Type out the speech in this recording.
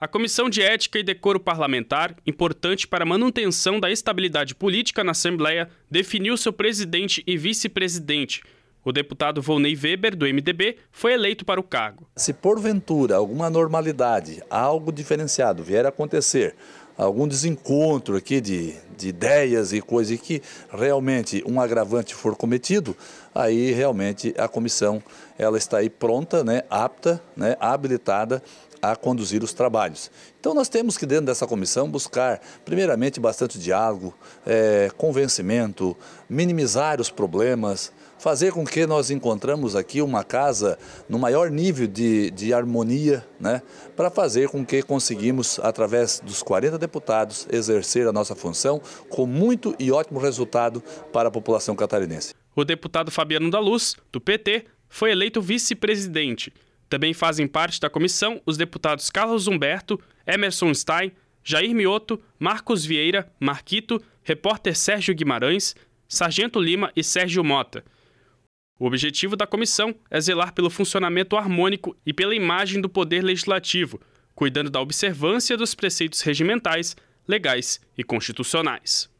A Comissão de Ética e Decoro Parlamentar, importante para a manutenção da estabilidade política na Assembleia, definiu seu presidente e vice-presidente. O deputado Volney Weber, do MDB, foi eleito para o cargo. Se porventura alguma normalidade, algo diferenciado vier a acontecer, algum desencontro aqui de, de ideias e coisas, e que realmente um agravante for cometido, aí realmente a comissão ela está aí pronta, né, apta, né, habilitada a conduzir os trabalhos. Então nós temos que dentro dessa comissão buscar, primeiramente, bastante diálogo, é, convencimento, minimizar os problemas, fazer com que nós encontramos aqui uma casa no maior nível de, de harmonia, né, para fazer com que conseguimos, através dos 40 deputados, exercer a nossa função com muito e ótimo resultado para a população catarinense. O deputado Fabiano da Luz, do PT, foi eleito vice-presidente. Também fazem parte da comissão os deputados Carlos Humberto, Emerson Stein, Jair Mioto, Marcos Vieira, Marquito, repórter Sérgio Guimarães, Sargento Lima e Sérgio Mota. O objetivo da comissão é zelar pelo funcionamento harmônico e pela imagem do Poder Legislativo, cuidando da observância dos preceitos regimentais legais e constitucionais.